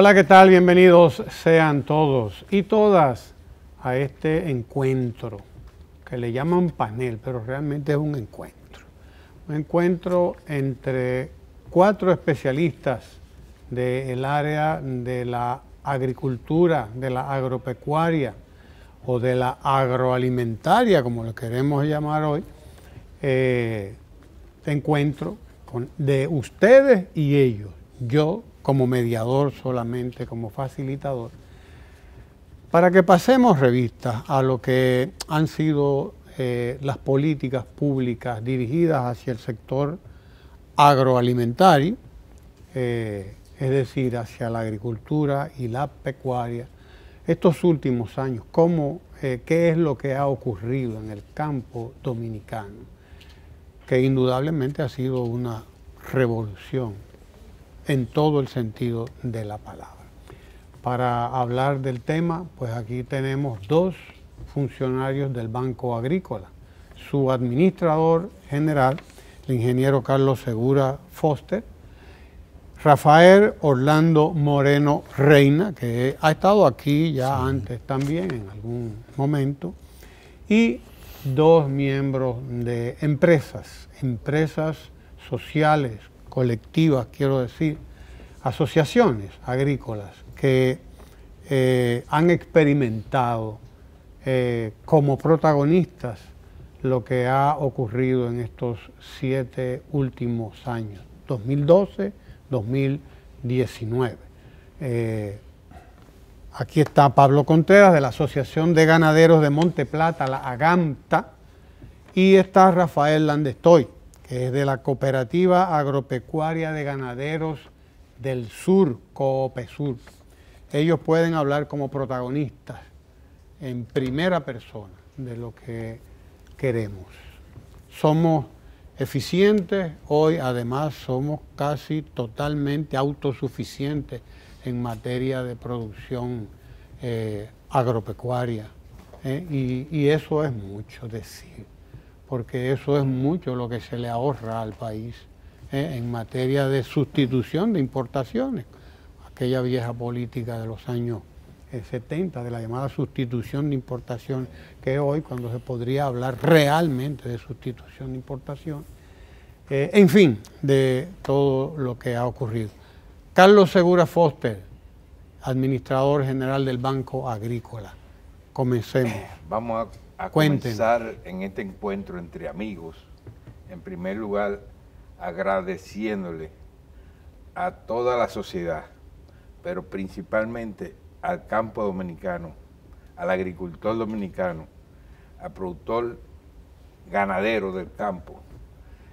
Hola, ¿qué tal? Bienvenidos sean todos y todas a este encuentro que le llaman panel, pero realmente es un encuentro. Un encuentro entre cuatro especialistas del área de la agricultura, de la agropecuaria o de la agroalimentaria, como lo queremos llamar hoy, eh, este encuentro de ustedes y ellos, yo como mediador solamente, como facilitador, para que pasemos revista a lo que han sido eh, las políticas públicas dirigidas hacia el sector agroalimentario, eh, es decir, hacia la agricultura y la pecuaria, estos últimos años, cómo, eh, qué es lo que ha ocurrido en el campo dominicano, que indudablemente ha sido una revolución en todo el sentido de la palabra. Para hablar del tema, pues aquí tenemos dos funcionarios del Banco Agrícola. Su administrador general, el ingeniero Carlos Segura Foster, Rafael Orlando Moreno Reina, que ha estado aquí ya antes también en algún momento, y dos miembros de empresas, empresas sociales colectivas, quiero decir, asociaciones agrícolas que eh, han experimentado eh, como protagonistas lo que ha ocurrido en estos siete últimos años, 2012-2019. Eh, aquí está Pablo Contreras de la Asociación de Ganaderos de Monte Plata, la AGAMTA, y está Rafael Landestoy eh, de la Cooperativa Agropecuaria de Ganaderos del Sur, COPESUR. Ellos pueden hablar como protagonistas en primera persona de lo que queremos. Somos eficientes, hoy además somos casi totalmente autosuficientes en materia de producción eh, agropecuaria. Eh, y eso es mucho decir porque eso es mucho lo que se le ahorra al país ¿eh? en materia de sustitución de importaciones. Aquella vieja política de los años 70, eh, de la llamada sustitución de importación, que hoy cuando se podría hablar realmente de sustitución de importación, eh, en fin, de todo lo que ha ocurrido. Carlos Segura Foster, administrador general del Banco Agrícola. Comencemos. Vamos a a comenzar en este encuentro entre amigos. En primer lugar, agradeciéndole a toda la sociedad, pero principalmente al campo dominicano, al agricultor dominicano, al productor ganadero del campo,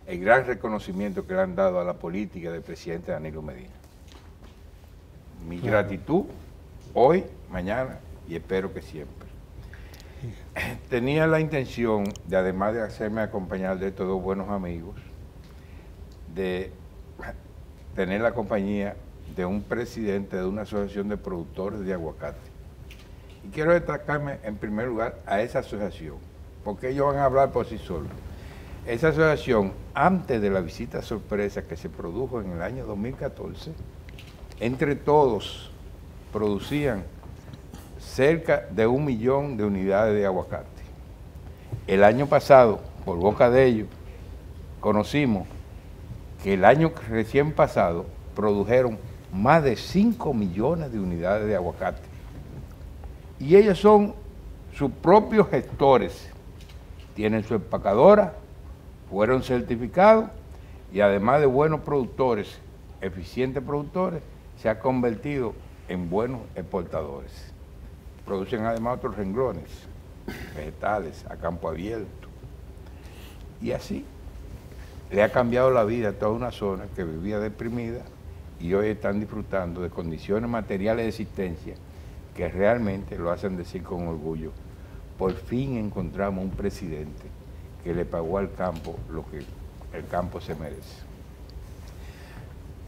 el gran reconocimiento que le han dado a la política del presidente Danilo Medina. Mi gratitud hoy, mañana y espero que siempre. Tenía la intención de, además de hacerme acompañar de todos buenos amigos, de tener la compañía de un presidente de una asociación de productores de aguacate. Y quiero destacarme en primer lugar a esa asociación, porque ellos van a hablar por sí solos. Esa asociación, antes de la visita sorpresa que se produjo en el año 2014, entre todos producían cerca de un millón de unidades de aguacate. El año pasado, por boca de ellos, conocimos que el año recién pasado produjeron más de 5 millones de unidades de aguacate. Y ellos son sus propios gestores. Tienen su empacadora, fueron certificados y además de buenos productores, eficientes productores, se ha convertido en buenos exportadores producen además otros renglones, vegetales, a campo abierto. Y así le ha cambiado la vida a toda una zona que vivía deprimida y hoy están disfrutando de condiciones materiales de existencia que realmente lo hacen decir con orgullo. Por fin encontramos un presidente que le pagó al campo lo que el campo se merece.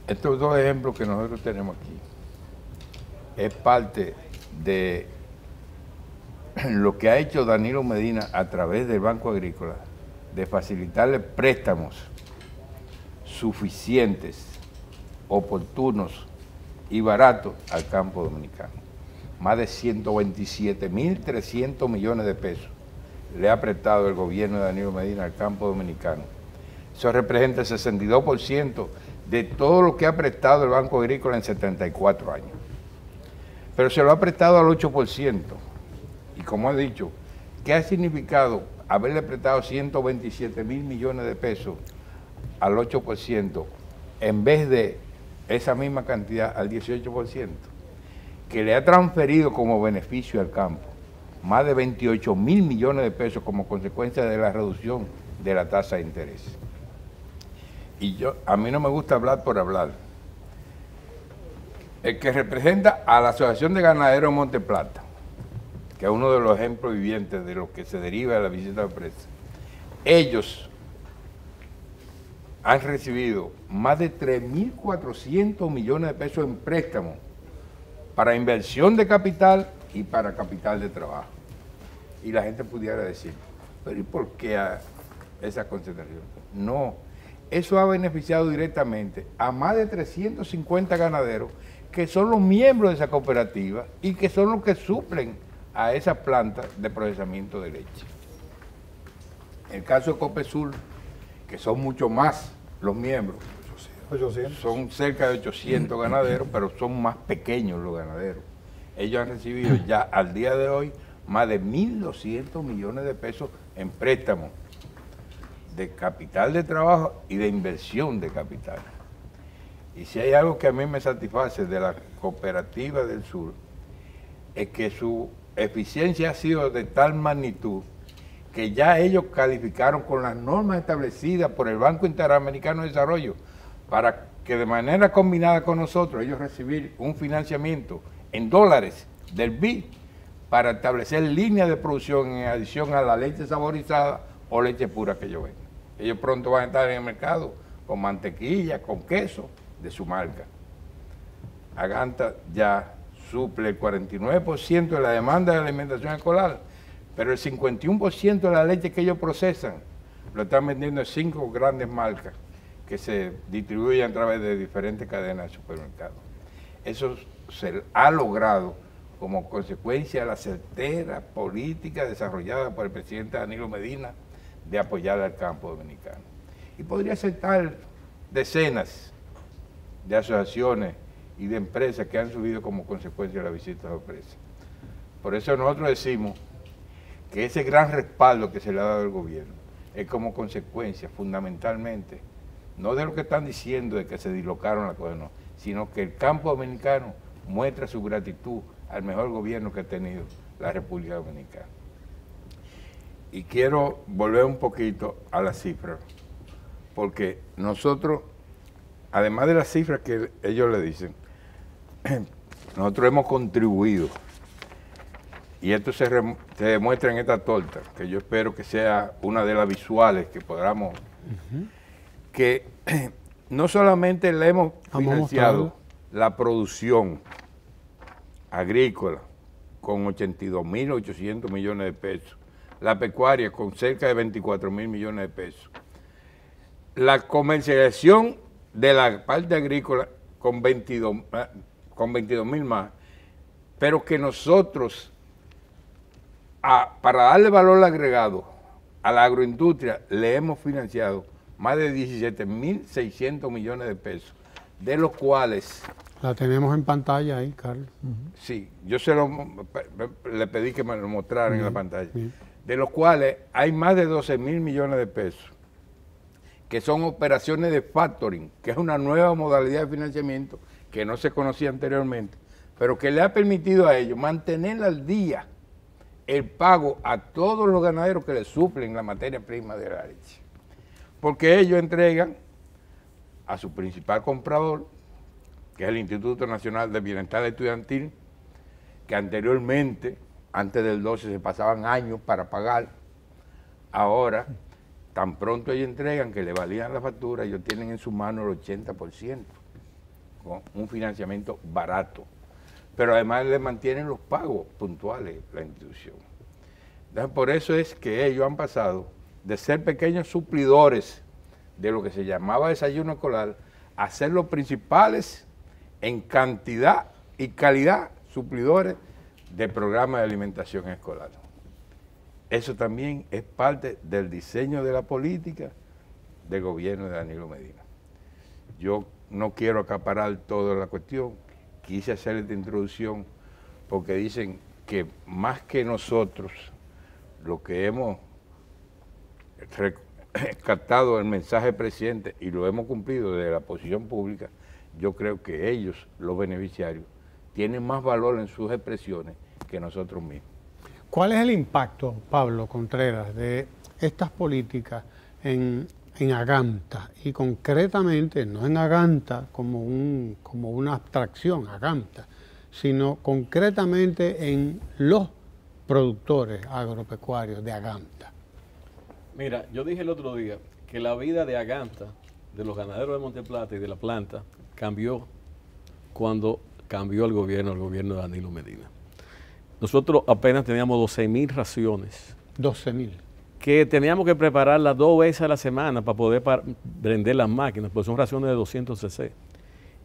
Estos dos ejemplos que nosotros tenemos aquí es parte de lo que ha hecho Danilo Medina a través del Banco Agrícola, de facilitarle préstamos suficientes, oportunos y baratos al campo dominicano. Más de 127.300 millones de pesos le ha prestado el gobierno de Danilo Medina al campo dominicano. Eso representa el 62% de todo lo que ha prestado el Banco Agrícola en 74 años. Pero se lo ha prestado al 8% como he dicho, ¿qué ha significado haberle prestado 127 mil millones de pesos al 8% en vez de esa misma cantidad al 18%, que le ha transferido como beneficio al campo más de 28 mil millones de pesos como consecuencia de la reducción de la tasa de interés. Y yo, a mí no me gusta hablar por hablar. El que representa a la Asociación de Ganaderos Monte Plata, que es uno de los ejemplos vivientes de lo que se deriva de la visita de prensa, ellos han recibido más de 3.400 millones de pesos en préstamo para inversión de capital y para capital de trabajo. Y la gente pudiera decir, pero ¿y por qué esa concentración? No, eso ha beneficiado directamente a más de 350 ganaderos que son los miembros de esa cooperativa y que son los que suplen a esa planta de procesamiento de leche. El caso de Copesul, que son mucho más los miembros, son cerca de 800 mm. ganaderos, pero son más pequeños los ganaderos. Ellos han recibido ya al día de hoy más de 1.200 millones de pesos en préstamos de capital de trabajo y de inversión de capital. Y si hay algo que a mí me satisface de la cooperativa del sur, es que su eficiencia ha sido de tal magnitud que ya ellos calificaron con las normas establecidas por el Banco Interamericano de Desarrollo para que de manera combinada con nosotros ellos recibir un financiamiento en dólares del BID para establecer líneas de producción en adición a la leche saborizada o leche pura que ellos venden. Ellos pronto van a estar en el mercado con mantequilla, con queso de su marca. Aganta ya suple el 49% de la demanda de alimentación escolar, pero el 51% de la leche que ellos procesan lo están vendiendo en cinco grandes marcas que se distribuyen a través de diferentes cadenas de supermercados. Eso se ha logrado como consecuencia de la certera política desarrollada por el presidente Danilo Medina de apoyar al campo dominicano. Y podría aceptar decenas de asociaciones y de empresas que han subido como consecuencia de la visita de presa. Por eso nosotros decimos que ese gran respaldo que se le ha dado al gobierno es como consecuencia fundamentalmente, no de lo que están diciendo de que se dislocaron las cosas, sino que el campo dominicano muestra su gratitud al mejor gobierno que ha tenido la República Dominicana. Y quiero volver un poquito a las cifras, porque nosotros, además de las cifras que ellos le dicen, nosotros hemos contribuido, y esto se, demuestra en esta torta, que yo espero que sea una de las visuales que podamos, que no solamente le hemos financiado la producción agrícola con 82.800 millones de pesos, la pecuaria con cerca de 24.000 millones de pesos, la comercialización de la parte agrícola con 22, con 22 mil más, pero que nosotros, para darle valor agregado a la agroindustria, le hemos financiado más de 17 mil 600 millones de pesos, de los cuales... La tenemos en pantalla ahí, Carlos. Sí, yo se lo, le pedí que me lo mostraran en la pantalla. De los cuales hay más de 12 mil millones de pesos, que son operaciones de factoring, que es una nueva modalidad de financiamiento que no se conocía anteriormente, pero que le ha permitido a ellos mantener al día el pago a todos los ganaderos que le suplen la materia prima de la leche. Porque ellos entregan a su principal comprador, que es el Instituto Nacional de Bienestar Estudiantil, que anteriormente, antes del 12, se pasaban años para pagar. Ahora, tan pronto ellos entregan que le valían la factura, ellos tienen en su mano el 80% un financiamiento barato, pero además le mantienen los pagos puntuales la institución. por eso es que ellos han pasado de ser pequeños suplidores de lo que se llamaba desayuno escolar a ser los principales en cantidad y calidad suplidores de programas de alimentación escolar. Eso también es parte del diseño de la política del gobierno de Danilo Medina. Yo no quiero acaparar toda la cuestión, quise hacer esta introducción porque dicen que más que nosotros, lo que hemos captado el mensaje presidente y lo hemos cumplido desde la posición pública, yo creo que ellos, los beneficiarios, tienen más valor en sus expresiones que nosotros mismos. ¿Cuál es el impacto, Pablo Contreras, de estas políticas en en Aganta, y concretamente no en Aganta como, un, como una abstracción, Aganta, sino concretamente en los productores agropecuarios de Aganta. Mira, yo dije el otro día que la vida de Aganta, de los ganaderos de Monteplata y de la planta, cambió cuando cambió el gobierno, el gobierno de Danilo Medina. Nosotros apenas teníamos 12.000 raciones. 12.000. mil que teníamos que prepararlas dos veces a la semana para poder vender las máquinas, porque son raciones de 200 cc.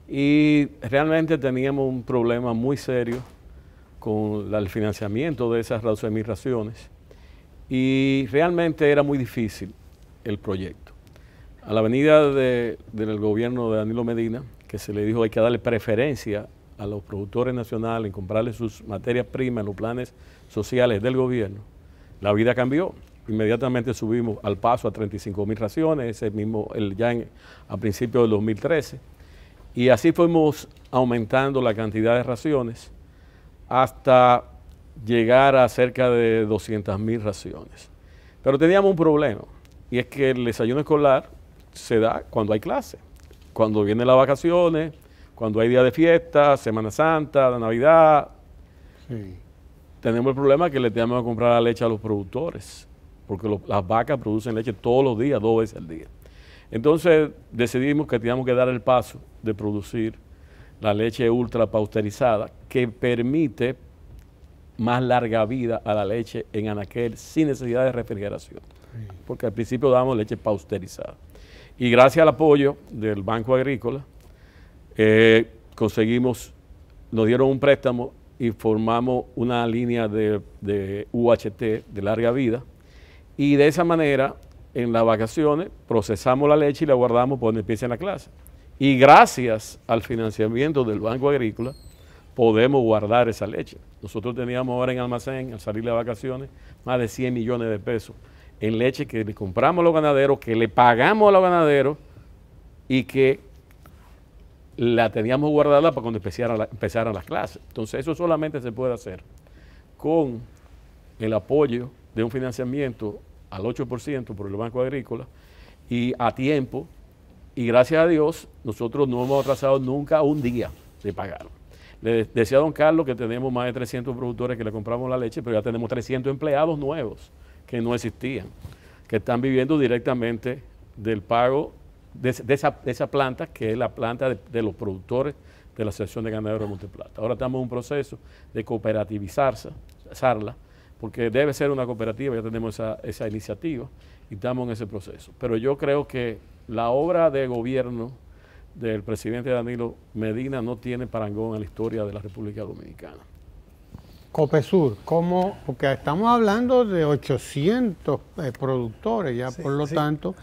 Y realmente teníamos un problema muy serio con el financiamiento de esas raciones y realmente era muy difícil el proyecto. A la venida del gobierno de Danilo Medina, que se le dijo hay que darle preferencia a los productores nacionales, en comprarle sus materias primas en los planes sociales del gobierno, la vida cambió inmediatamente subimos al paso a 35 mil raciones, ese mismo, el, ya a principios del 2013. Y así fuimos aumentando la cantidad de raciones hasta llegar a cerca de 200 mil raciones. Pero teníamos un problema, y es que el desayuno escolar se da cuando hay clase, cuando vienen las vacaciones, cuando hay día de fiesta, Semana Santa, la Navidad. Tenemos el problema que le tenemos que comprar la leche a los productores porque las vacas producen leche todos los días, dos veces al día. Entonces decidimos que teníamos que dar el paso de producir la leche ultra pausterizada que permite más larga vida a la leche en anaquel sin necesidad de refrigeración, porque al principio dábamos leche pausterizada. Y gracias al apoyo del Banco Agrícola, eh, conseguimos, nos dieron un préstamo y formamos una línea de UHT de larga vida y de esa manera, en las vacaciones, procesamos la leche y la guardamos para cuando empiece la clase. Y gracias al financiamiento del Banco Agrícola, podemos guardar esa leche. Nosotros teníamos ahora en almacén, al salir de vacaciones, más de 100 millones de pesos en leche que le compramos a los ganaderos, que le pagamos a los ganaderos y que la teníamos guardada para cuando empezaran las clases. Entonces eso solamente se puede hacer con el apoyo de un financiamiento al 8% por el Banco Agrícola y a tiempo. Y gracias a Dios, nosotros no hemos atrasado nunca un día de pagar. Le decía a don Carlos que tenemos más de 300 productores que le compramos la leche, pero ya tenemos 300 empleados nuevos que no existían, que están viviendo directamente del pago de, esa, planta, que es la planta de, de los productores de la Asociación de Ganaderos de Monteplata. Ahora estamos en un proceso de cooperativizarla porque debe ser una cooperativa, ya tenemos esa, iniciativa y estamos en ese proceso. Pero yo creo que la obra de gobierno del presidente Danilo Medina no tiene parangón en la historia de la República Dominicana. Copesur, ¿cómo? Porque estamos hablando de 800 eh, productores, ya por lo tanto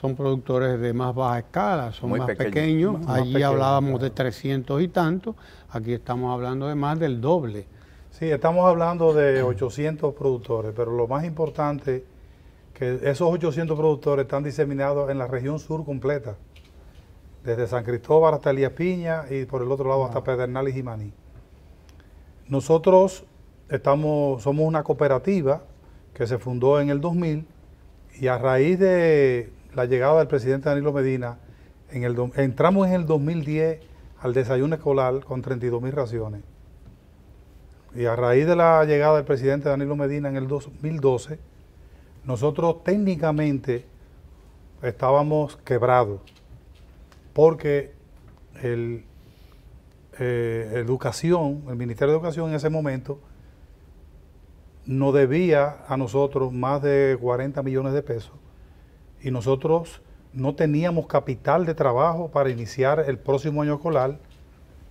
son productores de más baja escala, son más pequeños. Allí hablábamos de 300 y tanto, aquí estamos hablando de más del doble. Sí, estamos hablando de 800 productores, pero lo más importante que esos 800 productores están diseminados en la región sur completa, desde San Cristóbal hasta Elías Piña y por el otro lado hasta Pedernales y Maní. Nosotros estamos, somos una cooperativa que se fundó en el 2000 y a raíz de la llegada del presidente Danilo Medina, en el, entramos en el 2010 al desayuno escolar con 32 mil raciones y a raíz de la llegada del presidente Danilo Medina en el 2012, nosotros técnicamente estábamos quebrados porque el, eh, educación, el Ministerio de Educación en ese momento no debía a nosotros más de 40 millones de pesos y nosotros no teníamos capital de trabajo para iniciar el próximo año escolar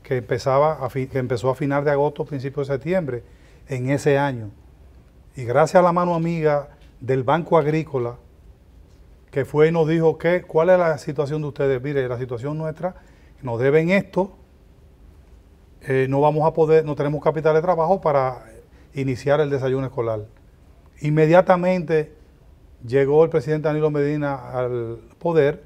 que, empezaba empezó a final de agosto, principio de septiembre, en ese año. Y gracias a la mano amiga del Banco Agrícola, que fue y nos dijo cuál es la situación de ustedes. Mire, la situación nuestra, nos deben esto, eh, no vamos a poder, no tenemos capital de trabajo para iniciar el desayuno escolar. Inmediatamente llegó el presidente Danilo Medina al poder,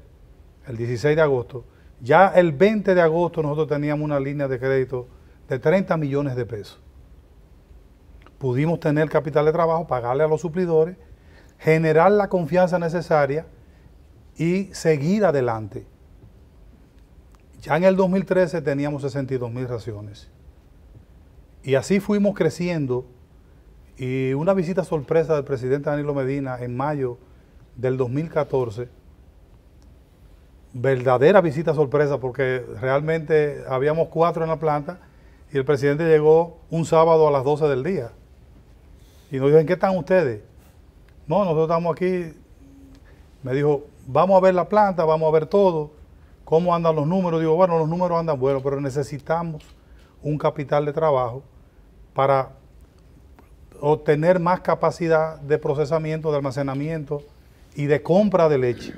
el 16 de agosto, ya el 20 de agosto nosotros teníamos una línea de crédito de 30 millones de pesos. Pudimos tener capital de trabajo, pagarle a los suplidores, generar la confianza necesaria y seguir adelante. Ya en el 2013 teníamos 62 mil raciones. Y así fuimos creciendo. Y una visita sorpresa del presidente Danilo Medina en mayo del 2014 verdadera visita sorpresa porque realmente habíamos cuatro en la planta y el presidente llegó un sábado a las 12 del día. Y nos dijo, ¿en qué están ustedes? No, nosotros estamos aquí. Me dijo, vamos a ver la planta, vamos a ver todo, cómo andan los números. Digo, bueno, los números andan buenos, pero necesitamos un capital de trabajo para obtener más capacidad de procesamiento, de almacenamiento y de compra de leche.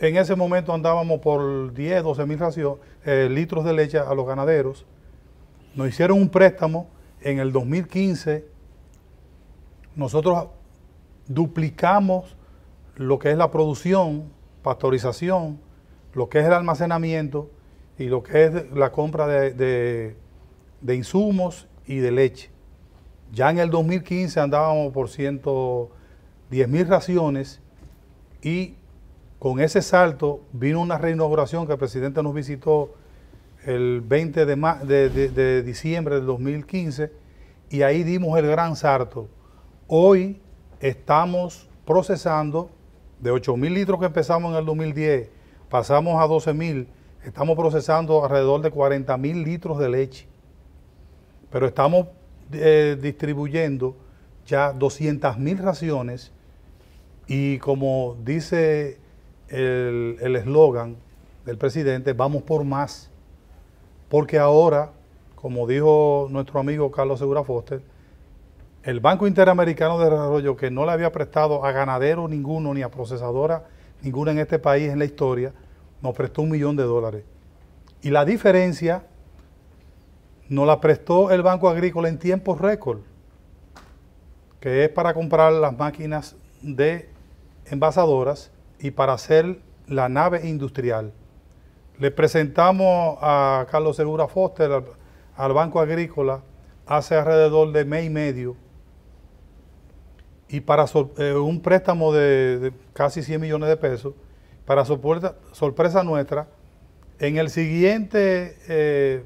En ese momento andábamos por 10, 12 mil eh, litros de leche a los ganaderos. Nos hicieron un préstamo. En el 2015 nosotros duplicamos lo que es la producción, pastorización, lo que es el almacenamiento y lo que es la compra de, de insumos y de leche. Ya en el 2015 andábamos por 110 mil raciones y con ese salto vino una reinauguración que el presidente nos visitó el 20 de, de, de, diciembre del 2015 y ahí dimos el gran salto. Hoy estamos procesando de 8 mil litros que empezamos en el 2010, pasamos a 12 mil, estamos procesando alrededor de 40 mil litros de leche, pero estamos eh, distribuyendo ya 200 mil raciones y como dice el eslogan del presidente, vamos por más, porque ahora, como dijo nuestro amigo Carlos Segura Foster, el Banco Interamericano de Desarrollo, que no le había prestado a ganadero ninguno ni a procesadora ninguna en este país en la historia, nos prestó un millón de dólares. Y la diferencia nos la prestó el Banco Agrícola en tiempos récord, que es para comprar las máquinas de envasadoras y para hacer la nave industrial. Le presentamos a Carlos Segura Foster, al, Banco Agrícola, hace alrededor de mes y medio, y para eh, un préstamo de, casi 100 millones de pesos, para sorpresa nuestra, en el siguiente eh,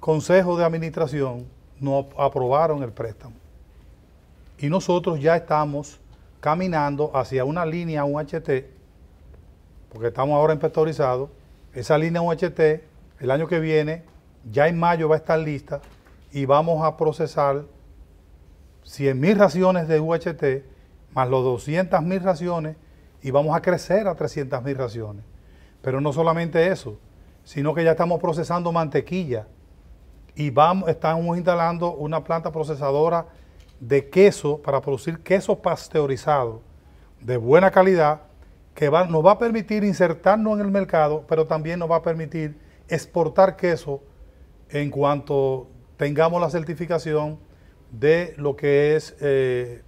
Consejo de Administración no aprobaron el préstamo. Y nosotros ya estamos caminando hacia una línea UHT, porque estamos ahora en esa línea UHT el año que viene, ya en mayo va a estar lista y vamos a procesar 100.000 raciones de UHT más los 200.000 raciones y vamos a crecer a 300.000 raciones. Pero no solamente eso, sino que ya estamos procesando mantequilla y vamos, estamos instalando una planta procesadora de queso para producir queso pasteurizado de buena calidad que nos va a permitir insertarnos en el mercado, pero también nos va a permitir exportar queso en cuanto tengamos la certificación de lo que es eh,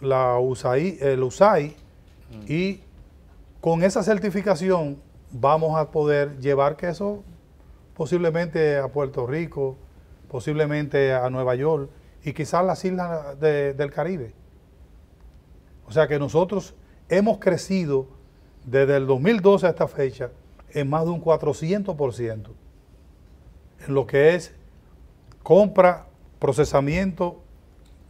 la USAI, el USAI mm. y con esa certificación vamos a poder llevar queso posiblemente a Puerto Rico, posiblemente a Nueva York y quizás las islas del Caribe. O sea que nosotros hemos crecido desde el 2012 a esta fecha en más de un 400% en lo que es compra, procesamiento,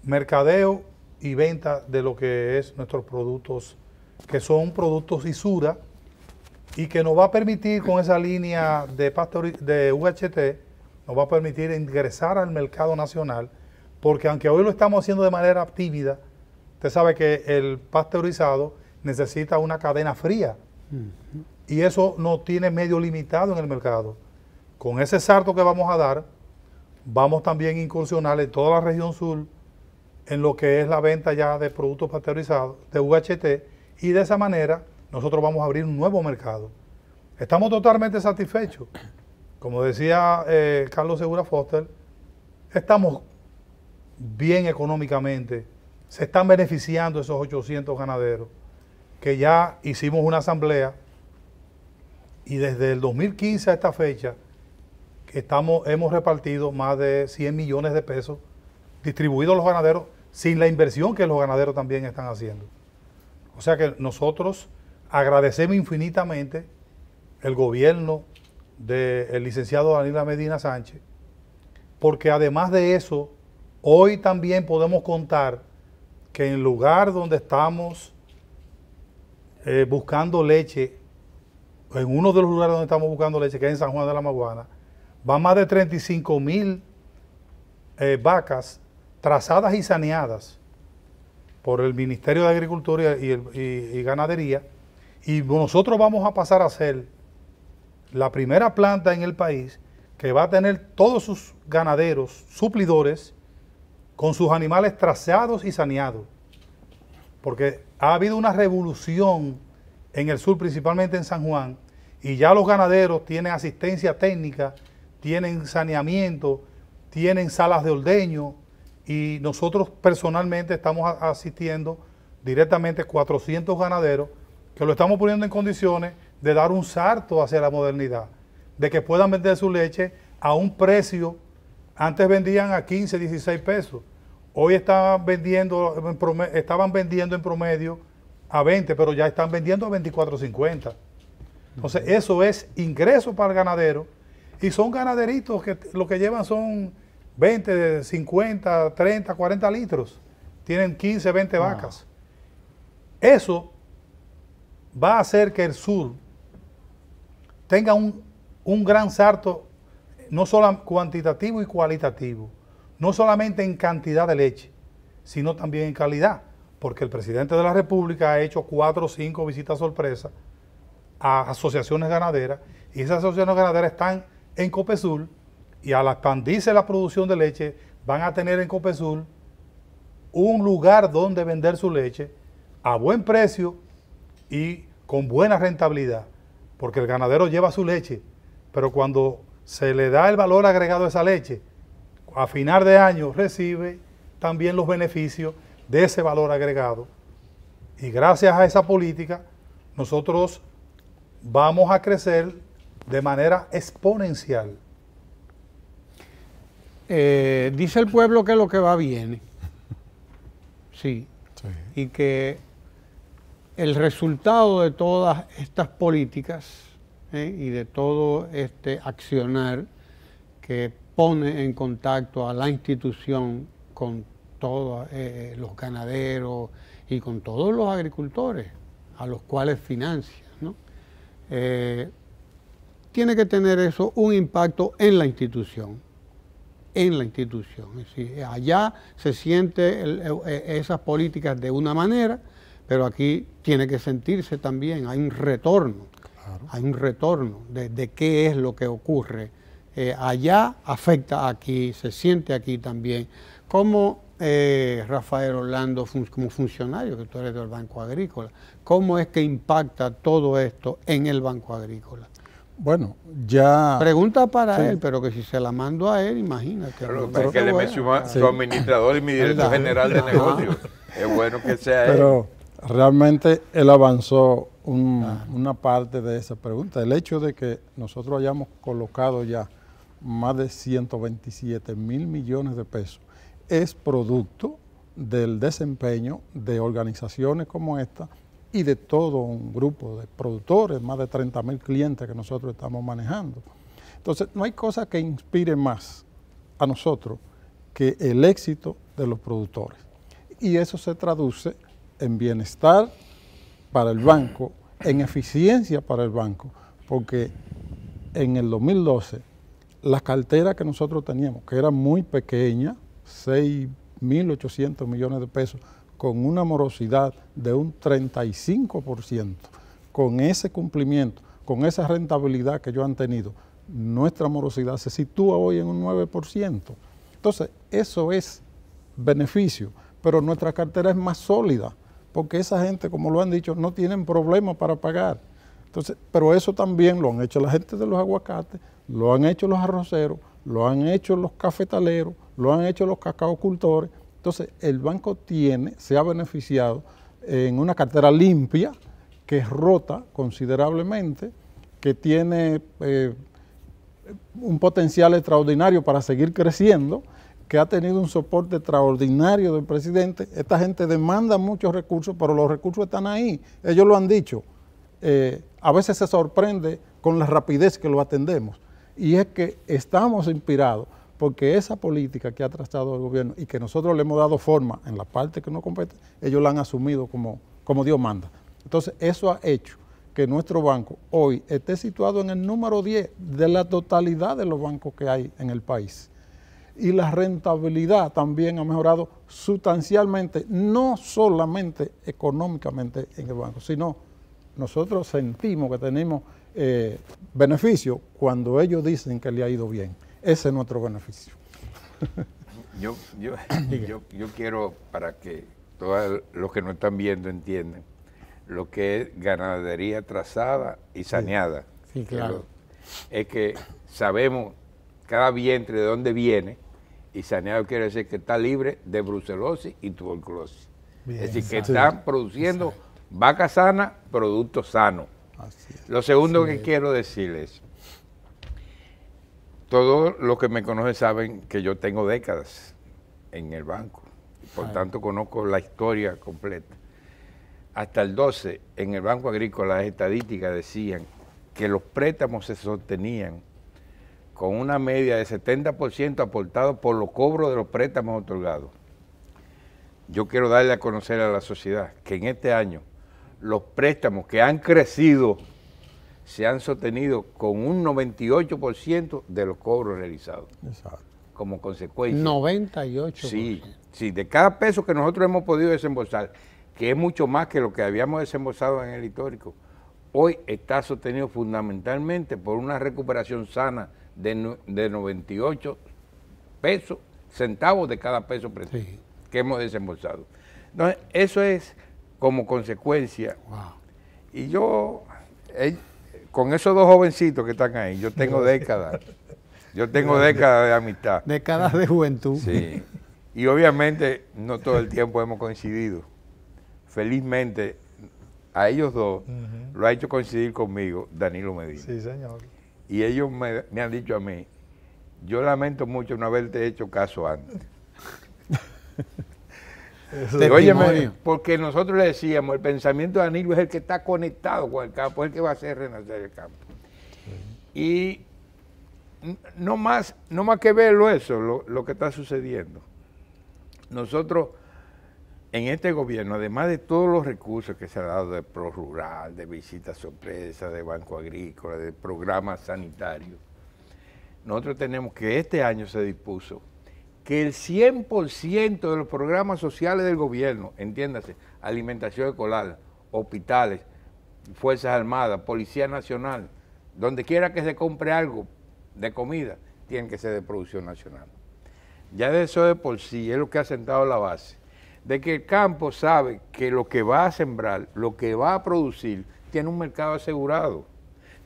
mercadeo y venta de lo que es nuestros productos, que son productos Isura y que nos va a permitir con esa línea de, de UHT, nos va a permitir ingresar al mercado nacional porque aunque hoy lo estamos haciendo de manera tímida, usted sabe que el pasteurizado necesita una cadena fría y eso no tiene medio limitado en el mercado. Con ese sarto que vamos a dar, vamos también a incursionar en toda la región sur en lo que es la venta ya de productos pasteurizados, de UHT, y de esa manera nosotros vamos a abrir un nuevo mercado. Estamos totalmente satisfechos. Como decía eh, Carlos Segura Foster, estamos bien económicamente, se están beneficiando esos 800 ganaderos, que ya hicimos una asamblea y desde el 2015 a esta fecha estamos, hemos repartido más de 100 millones de pesos distribuidos a los ganaderos sin la inversión que los ganaderos también están haciendo. O sea que nosotros agradecemos infinitamente el gobierno del licenciado Danila Medina Sánchez, porque además de eso, Hoy también podemos contar que en lugar donde estamos eh, buscando leche, en uno de los lugares donde estamos buscando leche, que es en San Juan de la Maguana, van más de 35 mil eh, vacas trazadas y saneadas por el Ministerio de Agricultura y, y Ganadería. Y nosotros vamos a pasar a ser la primera planta en el país que va a tener todos sus ganaderos, suplidores, con sus animales traseados y saneados, porque ha habido una revolución en el sur, principalmente en San Juan, y ya los ganaderos tienen asistencia técnica, tienen saneamiento, tienen salas de ordeño, y nosotros personalmente estamos asistiendo directamente 400 ganaderos que lo estamos poniendo en condiciones de dar un salto hacia la modernidad, de que puedan vender su leche a un precio antes vendían a 15, 16 pesos. Hoy estaban vendiendo en promedio, estaban a 20, pero ya están vendiendo a 24.50. Entonces, eso es ingreso para el ganadero. Y son ganaderitos que lo que llevan son 20, 50, 30, 40 litros. Tienen 15, 20 vacas. Eso va a hacer que el sur tenga un, gran sarto no solo cuantitativo y cualitativo, no solamente en cantidad de leche, sino también en calidad, porque el presidente de la República ha hecho cuatro o cinco visitas sorpresa a asociaciones ganaderas y esas asociaciones ganaderas están en Copesul y al expandirse la producción de leche van a tener en Copesul un lugar donde vender su leche a buen precio y con buena rentabilidad, porque el ganadero lleva su leche, pero cuando se le da el valor agregado a esa leche, a final de año recibe también los beneficios de ese valor agregado. Y gracias a esa política, nosotros vamos a crecer de manera exponencial. Eh, dice el pueblo que lo que va viene. sí. Y que el resultado de todas estas políticas ¿eh? y de todo este accionar que pone en contacto a la institución con todos eh, eh, los ganaderos y con todos los agricultores a los cuales financia. tiene que tener eso un impacto en la institución, en la institución. allá se siente esas políticas de una manera, pero aquí tiene que sentirse también, hay un retorno. Hay un retorno de, qué es lo que ocurre. Eh, allá afecta aquí, se siente aquí también. ¿Cómo eh, Rafael Orlando, como funcionario que tú eres del Banco Agrícola, cómo es que impacta todo esto en el Banco Agrícola? Bueno, ya... Pregunta para él, pero que si se la mando a él, imagínate. Pero, pero que le su administrador y mi director general de negocios. Es bueno que sea pero, él. Pero realmente él avanzó Ah. una parte de esa pregunta. El hecho de que nosotros hayamos colocado ya más de 127 mil millones de pesos es producto del desempeño de organizaciones como esta y de todo un grupo de productores, más de 30 mil clientes que nosotros estamos manejando. Entonces, no hay cosa que inspire más a nosotros que el éxito de los productores. Y eso se traduce en bienestar para el banco, en eficiencia para el banco, porque en el 2012 la cartera que nosotros teníamos, que era muy pequeña, 6.800 millones de pesos, con una morosidad de un 35%, con ese cumplimiento, con esa rentabilidad que ellos han tenido, nuestra morosidad se sitúa hoy en un 9%. Entonces, eso es beneficio, pero nuestra cartera es más sólida porque esa gente, como lo han dicho, no tienen problema para pagar. Entonces, pero eso también lo han hecho la gente de los aguacates, lo han hecho los arroceros, lo han hecho los cafetaleros, lo han hecho los cacaocultores. Entonces, el banco tiene, se ha beneficiado en una cartera limpia que es rota considerablemente, que tiene eh, un potencial extraordinario para seguir creciendo que ha tenido un soporte extraordinario del presidente. Esta gente demanda muchos recursos, pero los recursos están ahí. Ellos lo han dicho. Eh, a veces se sorprende con la rapidez que lo atendemos. Y es que estamos inspirados porque esa política que ha trazado el gobierno y que nosotros le hemos dado forma en la parte que nos compete, ellos la han asumido como, como Dios manda. Entonces, eso ha hecho que nuestro banco hoy esté situado en el número 10 de la totalidad de los bancos que hay en el país y la rentabilidad también ha mejorado sustancialmente, no solamente económicamente en el banco, sino nosotros sentimos que tenemos eh, beneficio cuando ellos dicen que le ha ido bien. Ese es nuestro beneficio. Yo, yo, quiero, para que todos los que nos están viendo entiendan, lo que es ganadería trazada y saneada. Sí, claro. es que sabemos cada vientre de dónde viene y saneado quiere decir que está libre de brucelosis y tuberculosis. es decir, que están produciendo vaca sana, producto sano. lo segundo que quiero decirles, todos los que me conocen saben que yo tengo décadas en el banco, por ah. tanto conozco la historia completa. Hasta el 12, en el Banco Agrícola, las estadísticas decían que los préstamos se sostenían con una media de 70% aportado por los cobros de los préstamos otorgados. Yo quiero darle a conocer a la sociedad que en este año los préstamos que han crecido se han sostenido con un 98% de los cobros realizados. Exacto. Como consecuencia. 98%. Sí, sí, de cada peso que nosotros hemos podido desembolsar, que es mucho más que lo que habíamos desembolsado en el histórico, hoy está sostenido fundamentalmente por una recuperación sana de, de 98 pesos, centavos de cada peso que hemos desembolsado. Entonces, eso es como consecuencia. Y yo, eh, con esos dos jovencitos que están ahí, yo tengo décadas. Yo tengo décadas de amistad. Décadas de juventud. Sí. Y obviamente no todo el tiempo hemos coincidido. Felizmente, a ellos dos lo ha hecho coincidir conmigo Danilo Medina. Sí, señor. Y ellos me, han dicho a mí, yo lamento mucho no haberte hecho caso antes. porque nosotros le decíamos, el pensamiento de Danilo es el que está conectado con el campo, es el que va a hacer renacer el campo. Y no más, no más que verlo eso, lo, lo que está sucediendo. Nosotros en este gobierno, además de todos los recursos que se han dado de Pro Rural, de Visita Sorpresa, de Banco Agrícola, de programas sanitarios, nosotros tenemos que este año se dispuso que el 100% de los programas sociales del gobierno, entiéndase, alimentación escolar, hospitales, Fuerzas Armadas, Policía Nacional, donde quiera que se compre algo de comida, tiene que ser de producción nacional. Ya de eso de por sí es lo que ha sentado la base de que el campo sabe que lo que va a sembrar, lo que va a producir, tiene un mercado asegurado,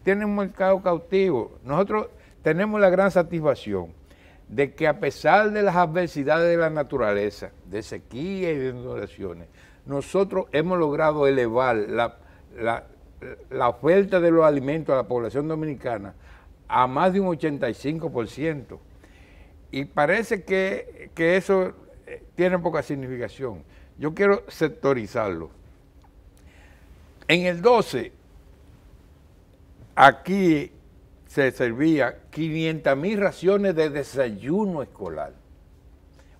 tiene un mercado cautivo. Nosotros tenemos la gran satisfacción de que a pesar de las adversidades de la naturaleza, de sequía y de inundaciones, nosotros hemos logrado elevar la, la, oferta de los alimentos a la población dominicana a más de un 85%. Y parece que, que eso eh, tiene poca significación. Yo quiero sectorizarlo. En el 12, aquí se servía 500 mil raciones de desayuno escolar.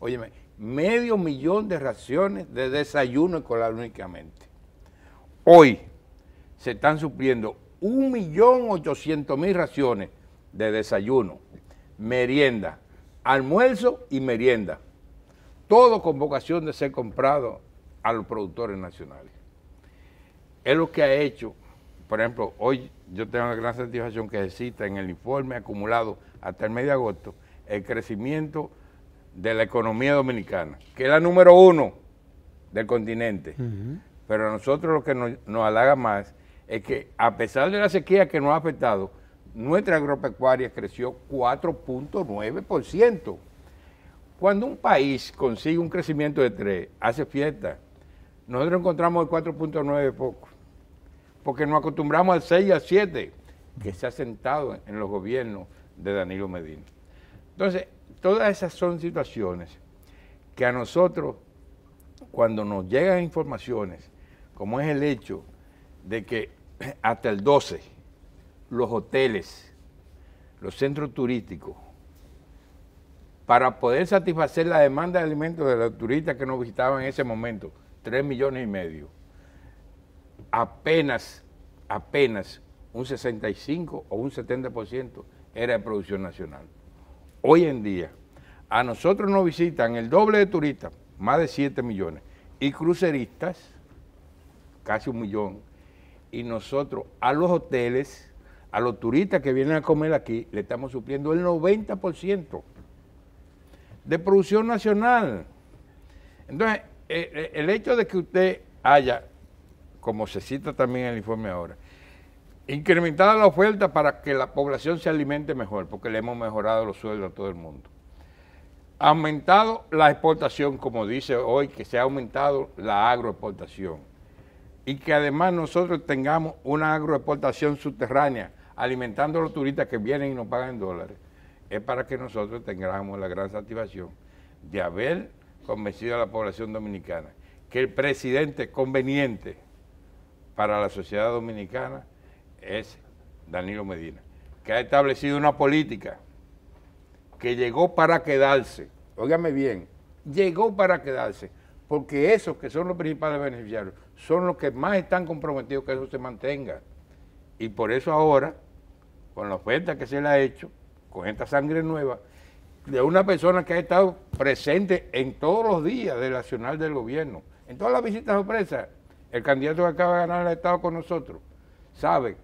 Óyeme, medio millón de raciones de desayuno escolar únicamente. Hoy se están supliendo 1.800.000 raciones de desayuno, merienda, almuerzo y merienda todo con vocación de ser comprado a los productores nacionales. Es lo que ha hecho, por ejemplo, hoy yo tengo la gran satisfacción que se en el informe acumulado hasta el mes de agosto el crecimiento de la economía dominicana, que es la número uno del continente. Pero a nosotros lo que nos, nos halaga más es que a pesar de la sequía que nos ha afectado, nuestra agropecuaria creció 4.9%. Cuando un país consigue un crecimiento de 3, hace fiesta. Nosotros encontramos el 4.9 poco, porque nos acostumbramos al 6 y al 7, que se ha sentado en los gobiernos de Danilo Medina. Entonces, todas esas son situaciones que a nosotros, cuando nos llegan informaciones, como es el hecho de que hasta el 12 los hoteles, los centros turísticos, para poder satisfacer la demanda de alimentos de los turistas que nos visitaban en ese momento, 3 millones y medio. Apenas, apenas un 65 o un 70% era de producción nacional. Hoy en día, a nosotros nos visitan el doble de turistas, más de 7 millones, y cruceristas, casi un millón, y nosotros a los hoteles, a los turistas que vienen a comer aquí, le estamos supliendo el 90% de producción nacional. Entonces, eh, eh, el hecho de que usted haya, como se cita también en el informe ahora, incrementada la oferta para que la población se alimente mejor, porque le hemos mejorado los sueldos a todo el mundo. Aumentado la exportación, como dice hoy, que se ha aumentado la agroexportación. Y que además nosotros tengamos una agroexportación subterránea, alimentando a los turistas que vienen y nos pagan en dólares es para que nosotros tengamos la gran satisfacción de haber convencido a la población dominicana que el presidente conveniente para la sociedad dominicana es Danilo Medina, que ha establecido una política que llegó para quedarse, óigame bien, llegó para quedarse, porque esos que son los principales beneficiarios son los que más están comprometidos que eso se mantenga. Y por eso ahora, con la oferta que se le ha hecho, con esta sangre nueva, de una persona que ha estado presente en todos los días del Nacional del Gobierno. En todas las visitas sorpresas, el candidato que acaba de ganar el Estado con nosotros sabe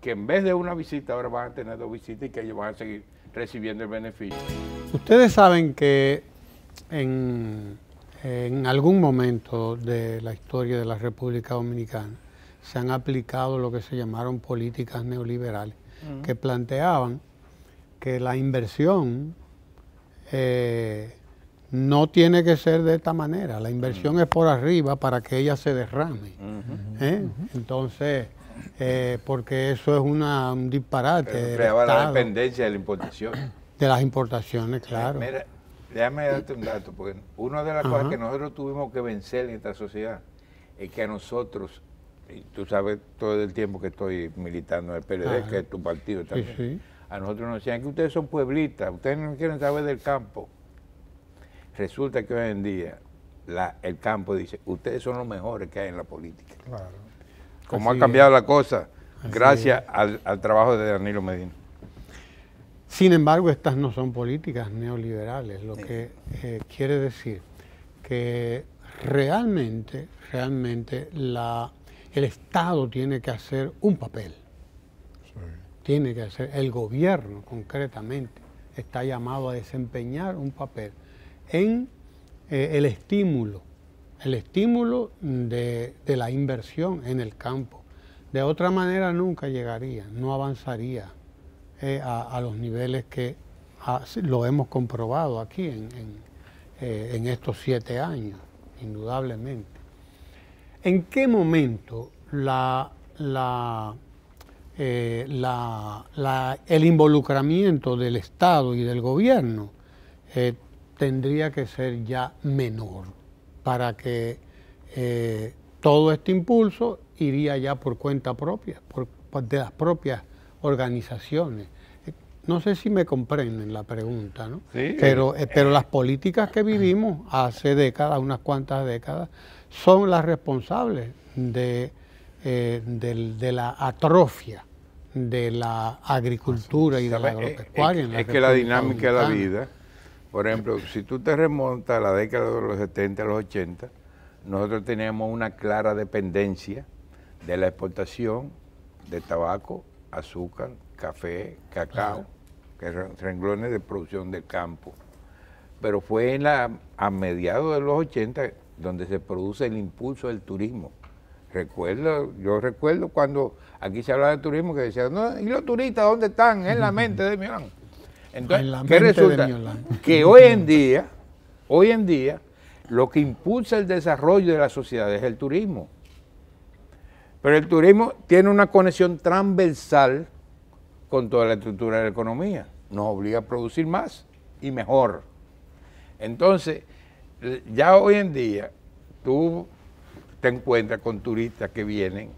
que en vez de una visita ahora van a tener dos visitas y que ellos van a seguir recibiendo el beneficio. Ustedes saben que en, en algún momento de la historia de la República Dominicana se han aplicado lo que se llamaron políticas neoliberales, que planteaban que la inversión eh, no tiene que ser de esta manera, la inversión es por arriba para que ella se derrame. ¿eh? Entonces, eh, porque eso es una, un disparate. Creaba la dependencia de la importación. De las importaciones, claro. Mira, déjame darte un dato, porque una de las cosas que nosotros tuvimos que vencer en esta sociedad es que a nosotros, y tú sabes todo el tiempo que estoy militando en el PLD, que es tu partido también. sí a nosotros nos decían que ustedes son pueblitas, ustedes no quieren saber del campo. Resulta que hoy en día el campo dice, ustedes son los mejores que hay en la política. Claro. Como ha cambiado la cosa, gracias al, trabajo de Danilo Medina. Sin embargo, estas no son políticas neoliberales, lo que eh, quiere decir que realmente, realmente el Estado tiene que hacer un papel tiene que hacer, el gobierno concretamente, está llamado a desempeñar un papel en eh, el estímulo, el estímulo de, la inversión en el campo. De otra manera nunca llegaría, no avanzaría eh, a, los niveles que lo hemos comprobado aquí en, eh, en, estos siete años, indudablemente. ¿En qué momento la, la eh, el involucramiento del Estado y del gobierno eh, tendría que ser ya menor para que eh, todo este impulso iría ya por cuenta propia, de las propias organizaciones. No sé si me comprenden la pregunta, ¿no? pero, pero las políticas que vivimos hace décadas, unas cuantas décadas, son las responsables de eh, de la atrofia de la agricultura y de la agropecuaria. Es, que la dinámica de la vida, por ejemplo, si tú te remontas a la década de los 70, a los 80, nosotros teníamos una clara dependencia de la exportación de tabaco, azúcar, café, cacao, que eran renglones de producción del campo. Pero fue en la, a mediados de los 80 donde se produce el impulso del turismo Recuerdo, yo recuerdo cuando aquí se hablaba de turismo que decían, ¿y los turistas dónde están? En la mente de Milán. Entonces, ¿qué resulta? Que hoy en día, hoy en día, lo que impulsa el desarrollo de la sociedad es el turismo. Pero el turismo tiene una conexión transversal con toda la estructura de la economía. Nos obliga a producir más y mejor. Entonces, ya hoy en día, tú te encuentras con turistas que vienen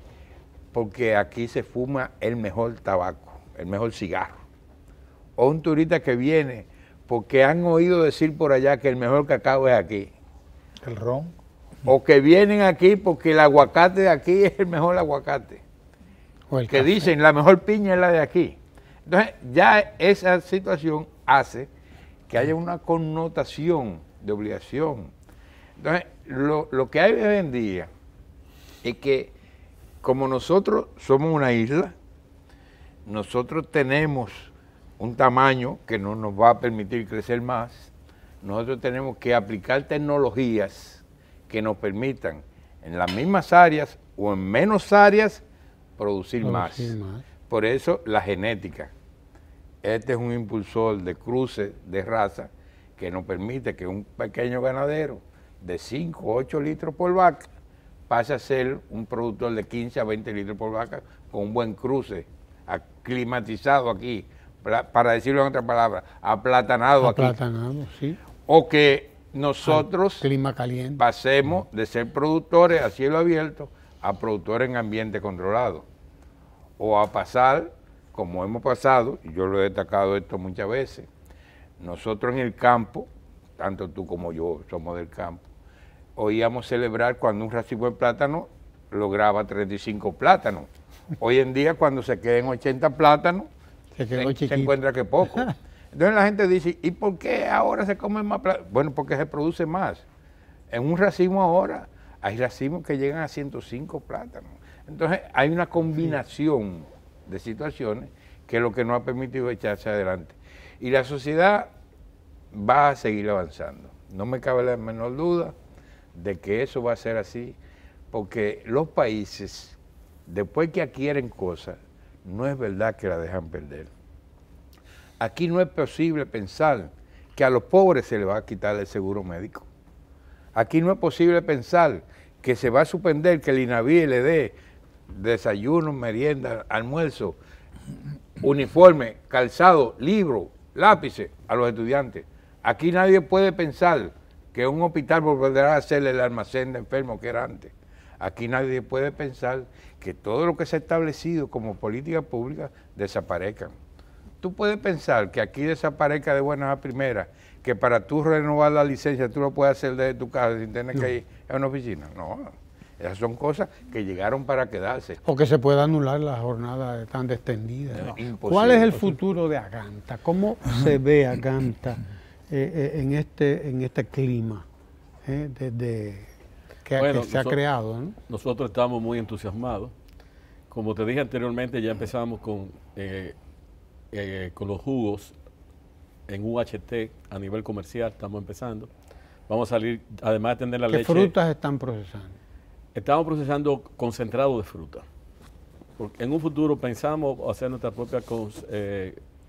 porque aquí se fuma el mejor tabaco, el mejor cigarro. O un turista que viene porque han oído decir por allá que el mejor cacao es aquí. El ron. O que vienen aquí porque el aguacate de aquí es el mejor aguacate. que dicen la mejor piña es la de aquí. Entonces ya esa situación hace que haya una connotación de obligación. Entonces lo, lo que hay hoy en día es que como nosotros somos una isla, nosotros tenemos un tamaño que no nos va a permitir crecer más, nosotros tenemos que aplicar tecnologías que nos permitan en las mismas áreas o en menos áreas producir, más. Por eso la genética. Este es un impulsor de cruce de raza que nos permite que un pequeño ganadero de 5 o 8 litros por vaca pase a ser un productor de 15 a 20 litros por vaca con un buen cruce, climatizado aquí, para decirlo en otra palabra, aplatanado, aplatanado aquí. Sí. O que nosotros pasemos de ser productores a cielo abierto a productores en ambiente controlado. O a pasar, como hemos pasado, yo lo he destacado esto muchas veces, nosotros en el campo, tanto tú como yo somos del campo, oíamos celebrar cuando un racimo de plátano lograba 35 plátanos. Hoy en día, cuando se queden 80 plátanos, se, encuentra que poco. Entonces la gente dice, ¿y por qué ahora se comen más plátanos? Bueno, porque se produce más. En un racimo ahora hay racimos que llegan a 105 plátanos. Entonces hay una combinación de situaciones que es lo que nos ha permitido echarse adelante. Y la sociedad va a seguir avanzando. No me cabe la menor duda de que eso va a ser así, porque los países, después que adquieren cosas, no es verdad que la dejan perder. Aquí no es posible pensar que a los pobres se les va a quitar el seguro médico. Aquí no es posible pensar que se va a suspender, que el INAVI le dé desayuno, merienda, almuerzo, uniforme, calzado, libro, lápices a los estudiantes. Aquí nadie puede pensar que un hospital volverá a ser el almacén de enfermos que era antes. Aquí nadie puede pensar que todo lo que se ha establecido como política pública desaparezca. Tú puedes pensar que aquí desaparezca de buenas a primeras, que para tú renovar la licencia tú lo puedes hacer desde tu casa sin tener que ir a una oficina. No, esas son cosas que llegaron para quedarse. O que se pueda anular la jornada tan extendida. ¿Cuál es el futuro de Aganta? ¿Cómo se ve Aganta? Eh, eh, en, este, en este clima eh, desde que, se ha creado. Nosotros estamos muy entusiasmados. Como te dije anteriormente, ya empezamos con, con los jugos en UHT a nivel comercial, estamos empezando. Vamos a salir, además de tener la leche. ¿Qué frutas están procesando? Estamos procesando concentrado de fruta. en un futuro pensamos hacer nuestra propia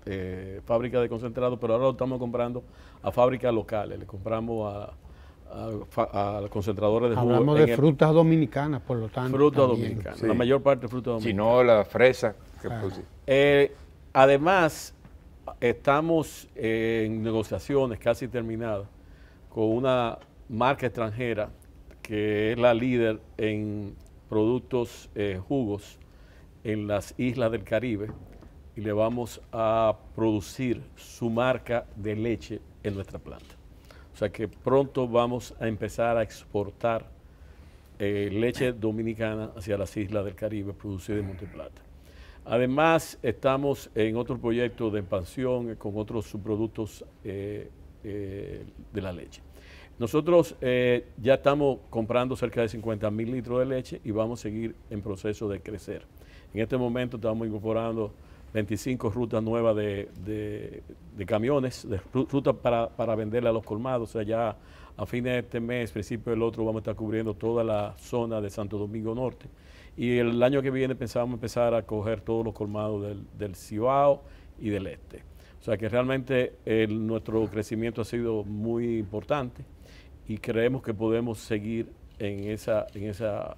eh, fábrica de concentrado, pero ahora lo estamos comprando a fábricas locales, le compramos a, concentradores de jugo. Hablamos de frutas dominicanas, por lo tanto. Frutas dominicanas, la mayor parte de frutas dominicanas. Si no, la fresa que eh, Además, estamos eh, en negociaciones casi terminadas con una marca extranjera que es la líder en productos jugos en las islas del Caribe y le vamos a producir su marca de leche en nuestra planta. O sea que pronto vamos a empezar a exportar eh, leche dominicana hacia las islas del Caribe producida en Monteplata. Además, estamos en otro proyecto de expansión eh, con otros subproductos eh, de la leche. Nosotros ya estamos comprando cerca de 50 mil litros de leche y vamos a seguir en proceso de crecer. En este momento estamos incorporando 25 rutas nuevas de, camiones, de rutas para, venderle a los colmados. O sea, ya a fines de este mes, principio del otro, vamos a estar cubriendo toda la zona de Santo Domingo Norte. Y el año que viene pensamos empezar a coger todos los colmados del, Cibao y del Este. O sea que realmente nuestro crecimiento ha sido muy importante y creemos que podemos seguir en esa, en esa,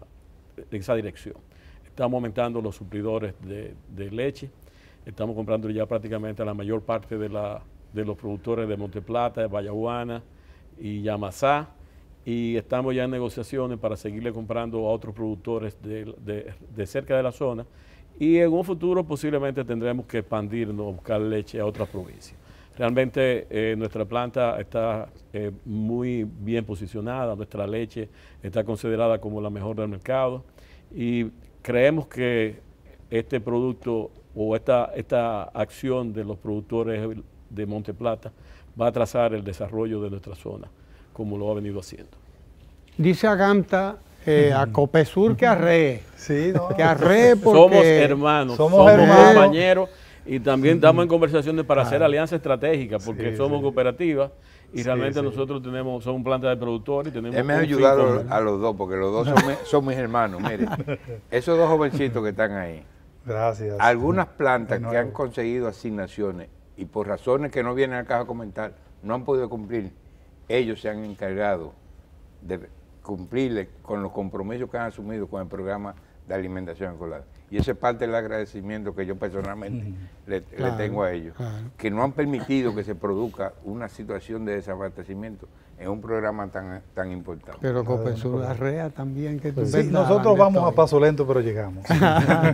dirección. Estamos aumentando los suplidores de, de leche, Estamos comprando ya prácticamente a la mayor parte de, la, de los productores de Monteplata, de Bayaguana y Yamasá. Y estamos ya en negociaciones para seguirle comprando a otros productores de, cerca de la zona. Y en un futuro posiblemente tendremos que expandirnos, buscar leche a otras provincias. Realmente eh, nuestra planta está eh, muy bien posicionada, nuestra leche está considerada como la mejor del mercado y creemos que este producto o esta, acción de los productores de Monte Plata va a trazar el desarrollo de nuestra zona, como lo ha venido haciendo. Dice Agamta eh, a Copesur que arree. Sí, Que arree porque... Somos hermanos, somos, compañeros y también estamos en conversaciones para hacer alianza estratégica porque somos cooperativas y realmente nosotros tenemos, somos plantas de productores y tenemos... mejor ayudado a los dos porque los dos son, mis hermanos, miren. Esos dos jovencitos que están ahí, Gracias. Algunas plantas que han conseguido asignaciones y por razones que no vienen acá a comentar, no han podido cumplir, ellos se han encargado de cumplir con los compromisos que han asumido con el programa de alimentación escolar. Y esa es parte del agradecimiento que yo personalmente le, tengo a ellos, que no han permitido que se produzca una situación de desabastecimiento en un programa tan, importante. Pero Copensur Rea también. Que pues nosotros vamos a paso lento, pero llegamos.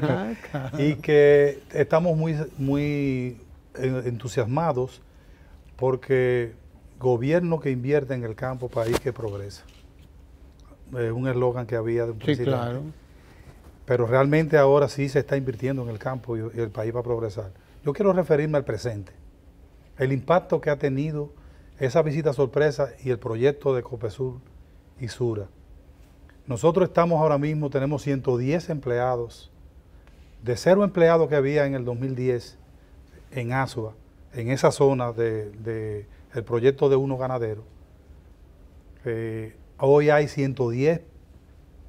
y que estamos muy, muy eh, entusiasmados porque gobierno que invierte en el campo, país que progresa. Eh, un eslogan que había de un sí, claro pero realmente ahora sí se está invirtiendo en el campo y, el país va a progresar. Yo quiero referirme al presente, el impacto que ha tenido esa visita sorpresa y el proyecto de Copesur y Sura. Nosotros estamos ahora mismo, tenemos 110 empleados, de cero empleados que había en el 2010 en Azua, en esa zona del de, proyecto de Uno Ganadero. Eh, hoy hay 110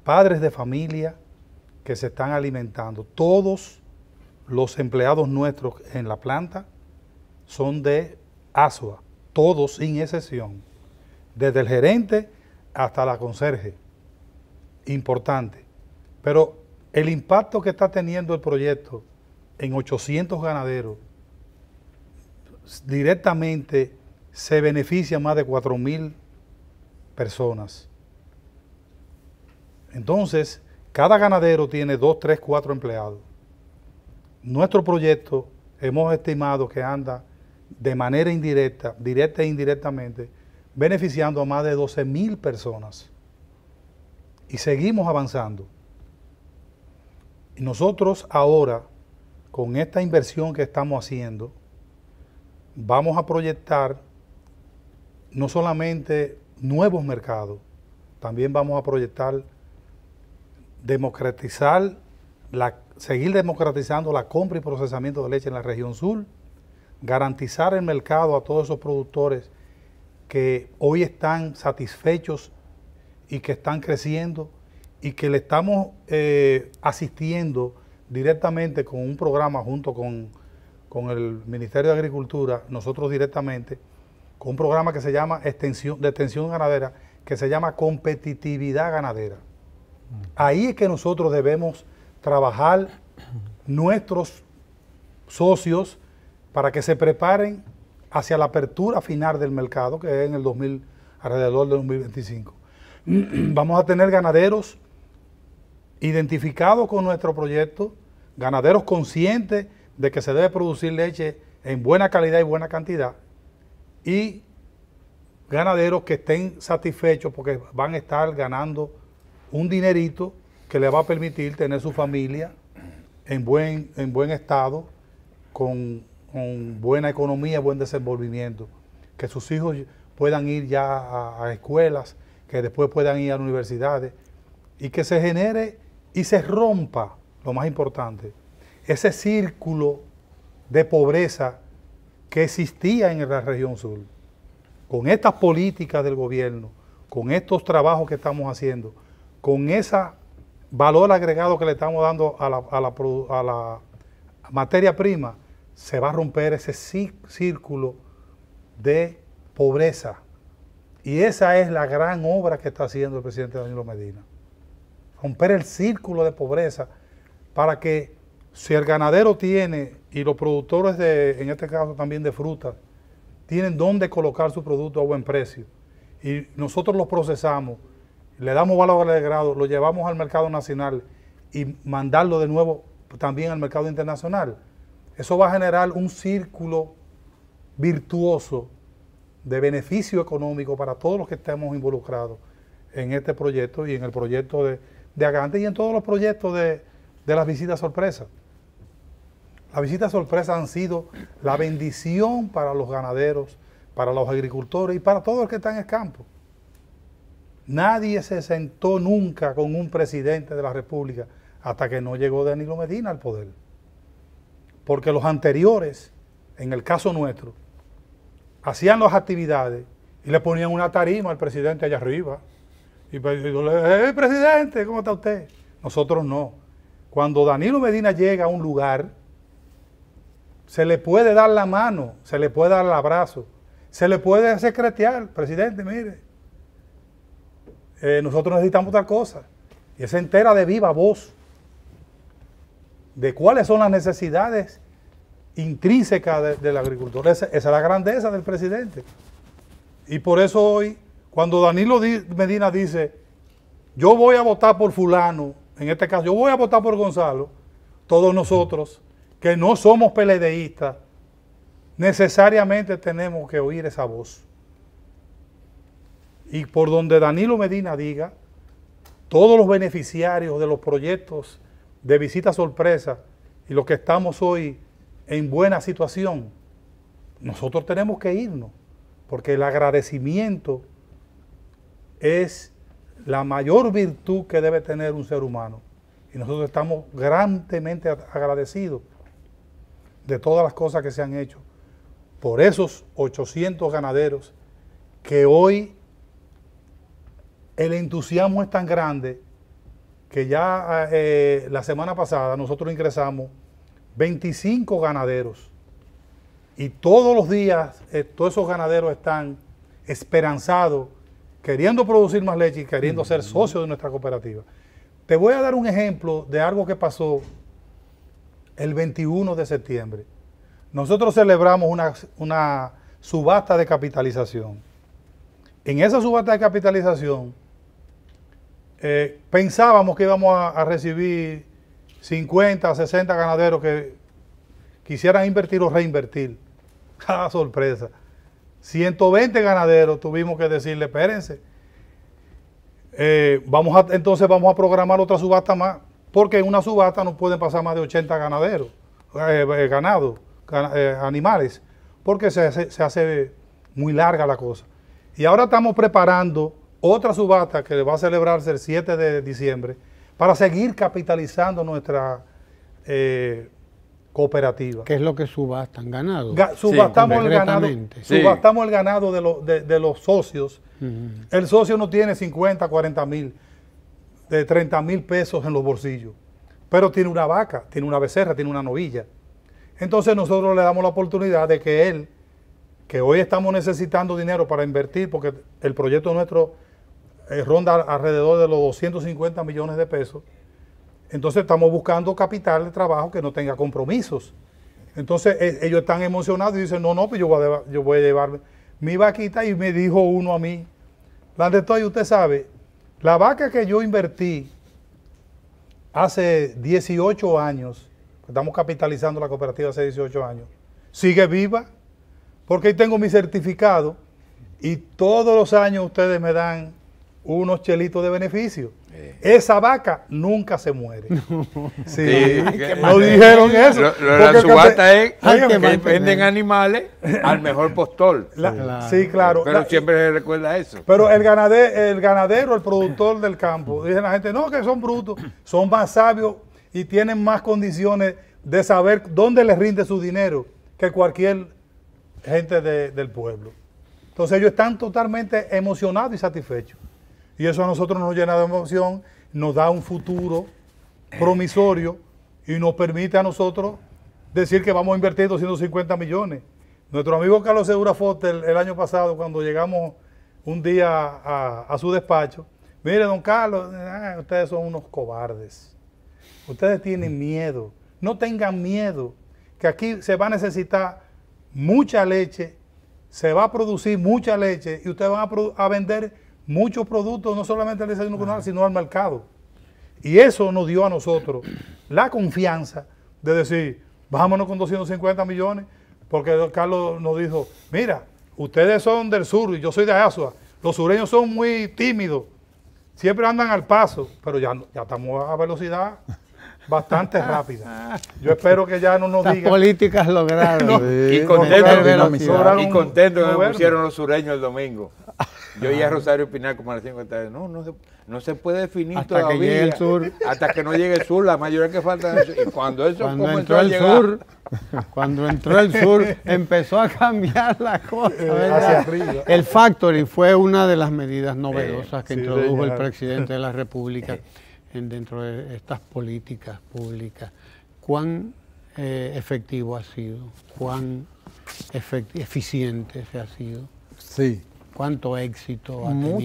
padres de familia que se están alimentando. Todos los empleados nuestros en la planta son de ASUA, todos sin excepción, desde el gerente hasta la conserje. Importante. Pero el impacto que está teniendo el proyecto en 800 ganaderos, directamente se beneficia más de 4.000 personas. Entonces, cada ganadero tiene dos, tres, cuatro empleados. Nuestro proyecto hemos estimado que anda de manera indirecta, directa e indirectamente, beneficiando a más de 12 mil personas. Y seguimos avanzando. Y nosotros ahora, con esta inversión que estamos haciendo, vamos a proyectar no solamente nuevos mercados, también vamos a proyectar democratizar, la, seguir democratizando la compra y procesamiento de leche en la región sur, garantizar el mercado a todos esos productores que hoy están satisfechos y que están creciendo y que le estamos eh, asistiendo directamente con un programa junto con, el Ministerio de Agricultura, nosotros directamente, con un programa que se llama extensión, de extensión ganadera, que se llama competitividad ganadera. Ahí es que nosotros debemos trabajar nuestros socios para que se preparen hacia la apertura final del mercado, que es en el 2000, alrededor del 2025. Vamos a tener ganaderos identificados con nuestro proyecto, ganaderos conscientes de que se debe producir leche en buena calidad y buena cantidad, y ganaderos que estén satisfechos porque van a estar ganando un dinerito que le va a permitir tener su familia en buen, en buen estado, con, buena economía, buen desenvolvimiento, que sus hijos puedan ir ya a, a escuelas, que después puedan ir a universidades y que se genere y se rompa, lo más importante, ese círculo de pobreza que existía en la región sur. Con estas políticas del gobierno, con estos trabajos que estamos haciendo, con ese valor agregado que le estamos dando a la, materia prima, se va a romper ese círculo de pobreza. Y esa es la gran obra que está haciendo el presidente Danilo Medina. Romper el círculo de pobreza para que si el ganadero tiene, y los productores de, en este caso también de frutas, tienen dónde colocar su producto a buen precio, y nosotros los procesamos le damos valor agregado, lo llevamos al mercado nacional y mandarlo de nuevo también al mercado internacional, eso va a generar un círculo virtuoso de beneficio económico para todos los que estemos involucrados en este proyecto y en el proyecto de, de Agante y en todos los proyectos de, de las visitas sorpresas. Las visitas sorpresas han sido la bendición para los ganaderos, para los agricultores y para todos los que están en el campo. Nadie se sentó nunca con un presidente de la República hasta que no llegó Danilo Medina al poder. Porque los anteriores, en el caso nuestro, hacían las actividades y le ponían una tarima al presidente allá arriba. Y pues, le hey, eh, presidente, ¿cómo está usted? Nosotros no. Cuando Danilo Medina llega a un lugar, se le puede dar la mano, se le puede dar el abrazo, se le puede secretear, presidente, mire, eh, nosotros necesitamos otra cosa. Y es entera de viva voz de cuáles son las necesidades intrínsecas del agricultor. esa, es la grandeza del presidente. Y por eso hoy, cuando Danilo Medina dice, yo voy a votar por fulano, en este caso, yo voy a votar por Gonzalo, todos nosotros, que no somos peledeístas, necesariamente tenemos que oír esa voz y por donde Danilo Medina diga, todos los beneficiarios de los proyectos de visita sorpresa y los que estamos hoy en buena situación, nosotros tenemos que irnos, porque el agradecimiento es la mayor virtud que debe tener un ser humano. Y nosotros estamos grandemente agradecidos de todas las cosas que se han hecho por esos 800 ganaderos que hoy el entusiasmo es tan grande que ya eh, eh, la semana pasada nosotros ingresamos 25 ganaderos y todos los días eh, todos esos ganaderos están esperanzados, queriendo producir más leche y queriendo ser socios de nuestra cooperativa. Te voy a dar un ejemplo de algo que pasó el 21 de septiembre. Nosotros celebramos una subasta de capitalización. En esa subasta de capitalización, eh, pensábamos que íbamos a, recibir 50, 60 ganaderos que quisieran invertir o reinvertir. cada ah, sorpresa! 120 ganaderos tuvimos que decirle, espérense, eh, vamos a, entonces vamos a programar otra subasta más, porque en una subasta no pueden pasar más de 80 ganaderos, eh, ganados, animales, porque se hace muy larga la cosa. Y ahora estamos preparando otra subasta que va a celebrarse el 7 de diciembre para seguir capitalizando nuestra eh, cooperativa. ¿Qué es lo que subastan? Ganado. subastamos, el ganado subastamos el ganado de, los socios. El socio no tiene 50, 40 mil, de 30 mil pesos en los bolsillos, pero tiene una vaca, tiene una becerra, tiene una novilla. Entonces nosotros le damos la oportunidad de que él, que hoy estamos necesitando dinero para invertir, porque el proyecto nuestro eh, ronda alrededor de los 250 millones de pesos. Entonces estamos buscando capital de trabajo que no tenga compromisos. Entonces eh, ellos están emocionados y dicen, no, no, pues yo voy, a, yo voy a llevar mi vaquita y me dijo uno a mí, y usted sabe, la vaca que yo invertí hace 18 años, estamos capitalizando la cooperativa hace 18 años, sigue viva, porque ahí tengo mi certificado y todos los años ustedes me dan unos chelitos de beneficio. Eh. Esa vaca nunca se muere. Sí, dijeron eso. la subasta es que, venden animales al mejor postor. sí, claro. Pero siempre se recuerda eso. Pero el ganadero, el ganadero, el productor del campo, dicen la gente, no, que son brutos, son más sabios y tienen más condiciones de saber dónde les rinde su dinero que cualquier gente del pueblo. Entonces ellos están totalmente emocionados y satisfechos. Y eso a nosotros nos llena de emoción, nos da un futuro promisorio y nos permite a nosotros decir que vamos a invertir 250 millones. Nuestro amigo Carlos Segura Foster, el, año pasado, cuando llegamos un día a, su despacho, mire, don Carlos, eh, ustedes son unos cobardes. Ustedes tienen mm. miedo. No tengan miedo, que aquí se va a necesitar mucha leche, se va a producir mucha leche y ustedes van a vender muchos productos, no solamente al desayuno comunal, sino al mercado. Y eso nos dio a nosotros la confianza de decir, vámonos con 250 millones, porque Carlos nos dijo, mira, ustedes son del sur y yo soy de Asua, los sureños son muy tímidos, siempre andan al paso, pero ya, ya estamos a velocidad bastante rápida. Yo espero que ya no nos digan. políticas lograron. y contento, de y que pusieron los sureños el domingo. Yo ya a Rosario Pinal como a las 5 No, no se, no se puede definir hasta Que llegue el sur. Hasta que no llegue el sur, la mayoría que falta. Y cuando eso cuando entró, el sur, cuando entró el sur, empezó a cambiar la cosa. El factory fue una de las medidas novedosas que eh, introdujo el presidente de la República en, dentro de estas políticas públicas. ¿Cuán eh, efectivo ha sido? ¿Cuán eficiente se ha sido? Sí. ¿Cuánto éxito ha mucho,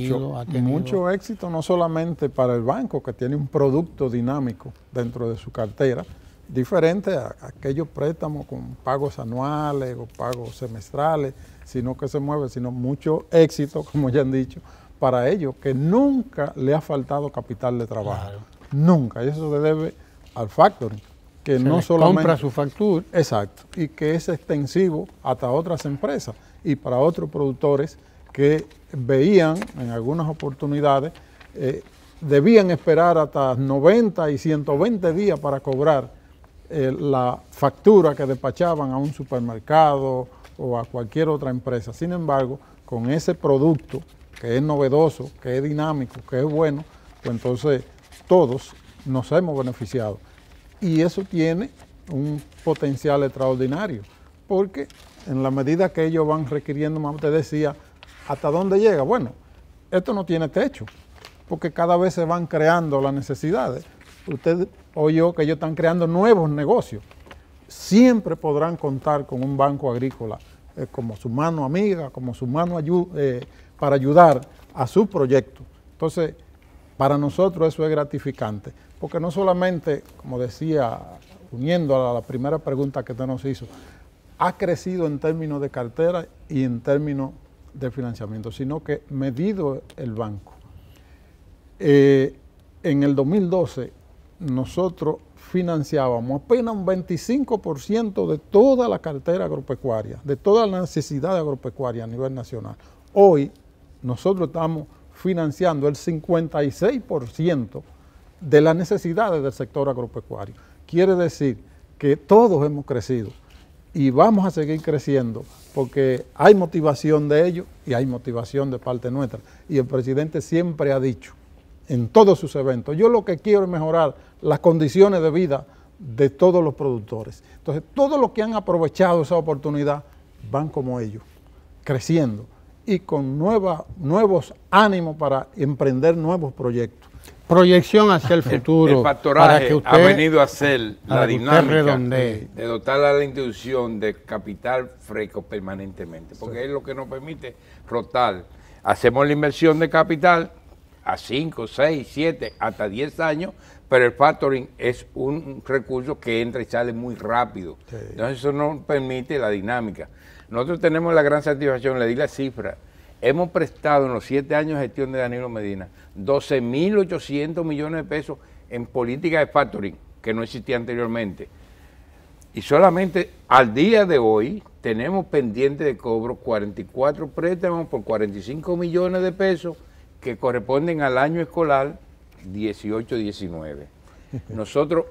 tenido, Mucho éxito, no solamente para el banco, que tiene un producto dinámico dentro de su cartera, diferente a aquellos préstamos con pagos anuales o pagos semestrales, sino que se mueve, sino mucho éxito, como ya han dicho, para ellos, que nunca le ha faltado capital de trabajo. Nunca. Y eso se debe al factoring, que no Compra su factura. Exacto. Y que es extensivo hasta otras empresas y para otros productores que veían en algunas oportunidades, eh, debían esperar hasta 90 y 120 días para cobrar eh, la factura que despachaban a un supermercado o a cualquier otra empresa. Sin embargo, con ese producto que es novedoso, que es dinámico, que es bueno, pues entonces todos nos hemos beneficiado. Y eso tiene un potencial extraordinario, porque en la medida que ellos van requiriendo, más te decía, ¿Hasta dónde llega? Bueno, esto no tiene techo, porque cada vez se van creando las necesidades. Usted oyó que ellos están creando nuevos negocios. Siempre podrán contar con un banco agrícola eh, como su mano amiga, como su mano eh, para ayudar a su proyecto. Entonces, para nosotros eso es gratificante, porque no solamente, como decía, uniendo a la primera pregunta que usted nos hizo, ha crecido en términos de cartera y en términos de financiamiento, sino que medido el banco. Eh, en el 2012 nosotros financiábamos apenas un 25% de toda la cartera agropecuaria, de toda la necesidad agropecuaria a nivel nacional. Hoy nosotros estamos financiando el 56% de las necesidades del sector agropecuario. Quiere decir que todos hemos crecido y vamos a seguir creciendo porque hay motivación de ellos y hay motivación de parte nuestra. Y el presidente siempre ha dicho en todos sus eventos, yo lo que quiero es mejorar las condiciones de vida de todos los productores. Entonces, todos los que han aprovechado esa oportunidad van como ellos, creciendo y con nuevos ánimos para emprender nuevos proyectos proyección hacia el futuro. El que ha venido a ser la dinámica de dotar a la institución de capital fresco permanentemente, porque es lo que nos permite rotar. Hacemos la inversión de capital a 5, 6, 7, hasta 10 años, pero el factoring es un recurso que entra y sale muy rápido. Entonces eso nos permite la dinámica. Nosotros tenemos la gran satisfacción, le di la cifra, hemos prestado en los siete años de gestión de Danilo Medina 12.800 millones de pesos en política de factoring, que no existía anteriormente. Y solamente al día de hoy tenemos pendiente de cobro 44 préstamos por 45 millones de pesos que corresponden al año escolar 18-19. Nosotros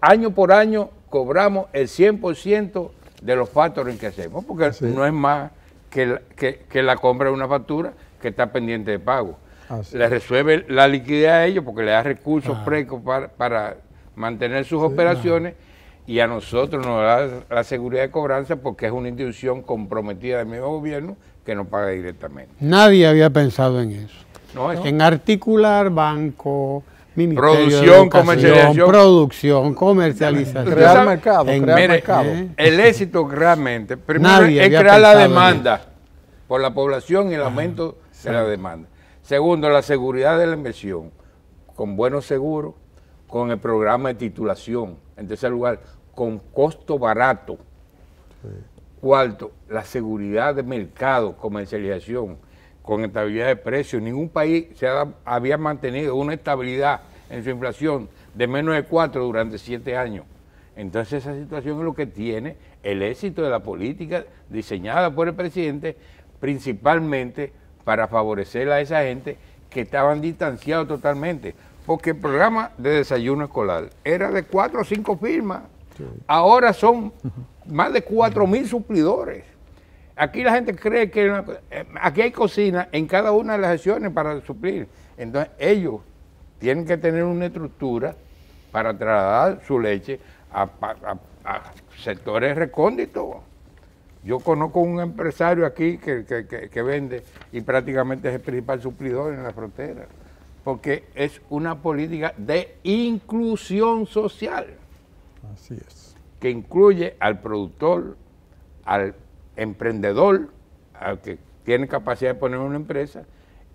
año por año cobramos el 100% de los factoring que hacemos, porque no es más que, que, que la compra de una factura que está pendiente de pago. Le resuelve la liquidez a ellos porque le da recursos ah. para, para, mantener sus operaciones y a nosotros nos da la seguridad de cobranza porque es una institución comprometida del mismo gobierno que nos paga directamente. Nadie había pensado en eso. eso. En articular banco, producción, comercialización. Producción, comercialización. Crear mercado, eh, El éxito realmente, primero es crear la demanda por la población y el ah, aumento de la demanda. Segundo, la seguridad de la inversión, con buenos seguros, con el programa de titulación. En tercer lugar, con costo barato. Cuarto, la seguridad de mercado, comercialización con estabilidad de precios. Ningún país se había mantenido una estabilidad en su inflación de menos de 4 durante 7 años. Entonces esa situación es lo que tiene el éxito de la política diseñada por el presidente, principalmente para favorecer a esa gente que estaban distanciados totalmente. Porque el programa de desayuno escolar era de cuatro o cinco firmas. Ahora son más de cuatro mil suplidores. Aquí la gente cree que eh, aquí hay cocina en cada una de las sesiones para suplir. Entonces ellos tienen que tener una estructura para trasladar su leche a, sectores recónditos. Yo conozco un empresario aquí que, que, vende y prácticamente es el principal suplidor en la frontera, porque es una política de inclusión social. Así es. Que incluye al productor, al emprendedor que tiene capacidad de poner una empresa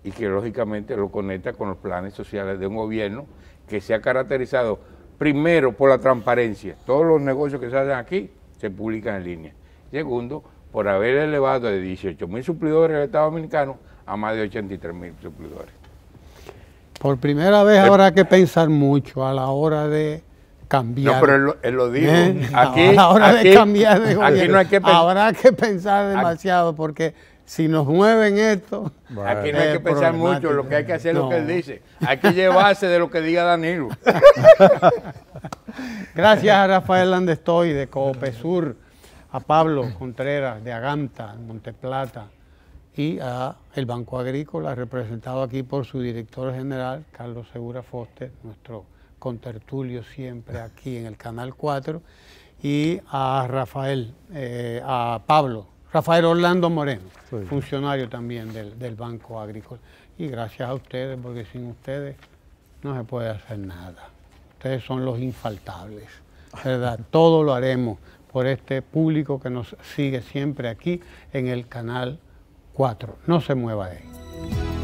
y que lógicamente lo conecta con los planes sociales de un gobierno que se ha caracterizado primero por la transparencia. Todos los negocios que se hacen aquí se publican en línea. Segundo, por haber elevado de 18 mil suplidores del Estado Dominicano a más de 83 mil suplidores. Por primera vez habrá que pensar mucho a la hora de cambiar. No, pero él, lo dijo. Aquí, hay que que pensar demasiado porque si nos mueven esto. aquí no hay que pensar mucho, lo que hay que hacer es lo que él dice. Hay que llevarse de lo que diga Danilo. Gracias a Rafael Landestoy de Coopesur, a Pablo Contreras de Agamta, Monteplata, y a el Banco Agrícola, representado aquí por su director general, Carlos Segura Foster, nuestro con Tertulio siempre aquí en el Canal 4, y a Rafael, eh, a Pablo, Rafael Orlando Moreno, funcionario también del, Banco Agrícola. Y gracias a ustedes, porque sin ustedes no se puede hacer nada. Ustedes son los infaltables, ¿verdad? Todo lo haremos por este público que nos sigue siempre aquí en el Canal 4. No se mueva de ahí.